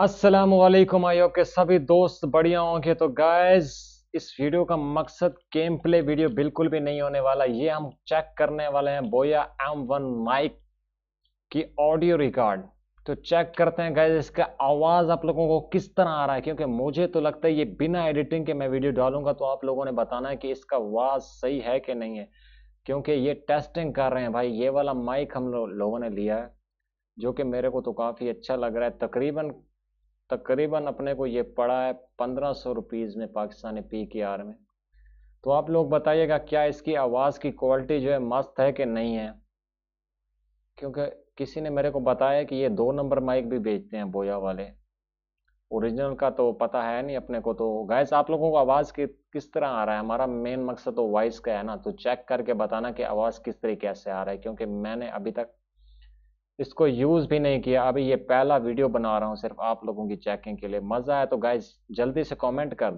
अस्सलाम वालेकुम I hope के सभी दोस्त बढ़िया होंगे तो गाइज इस वीडियो का मकसद गेम प्ले वीडियो बिल्कुल भी नहीं होने वाला ये हम चेक करने वाले हैं बोया एम वन माइक की ऑडियो रिकॉर्ड तो चेक करते हैं गाइज इसका आवाज़ आप लोगों को किस तरह आ रहा है क्योंकि मुझे तो लगता है ये बिना एडिटिंग के मैं वीडियो डालूंगा तो आप लोगों ने बताना है कि इसका आवाज़ सही है कि नहीं है क्योंकि ये टेस्टिंग कर रहे हैं भाई ये वाला माइक हम लो, लोगों ने लिया है जो कि मेरे को तो काफ़ी अच्छा लग रहा है तकरीबन तकरीबन अपने को ये पड़ा है पंद्रह सौ रुपीज़ में पाकिस्तानी पी के आर में तो आप लोग बताइएगा क्या इसकी आवाज़ की क्वालिटी जो है मस्त है कि नहीं है क्योंकि किसी ने मेरे को बताया कि ये दो नंबर माइक भी बेचते हैं बोया वाले ओरिजिनल का तो पता है नहीं अपने को तो गैस आप लोगों को आवाज़ की किस तरह आ रहा है हमारा मेन मकसद तो वॉइस का है ना तो चेक करके बताना कि आवाज़ किस तरीके से आ रहा है क्योंकि मैंने अभी तक इसको यूज़ भी नहीं किया अभी ये पहला वीडियो बना रहा हूँ सिर्फ आप लोगों की चेकिंग के लिए मज़ा आया तो गाइज जल्दी से कॉमेंट कर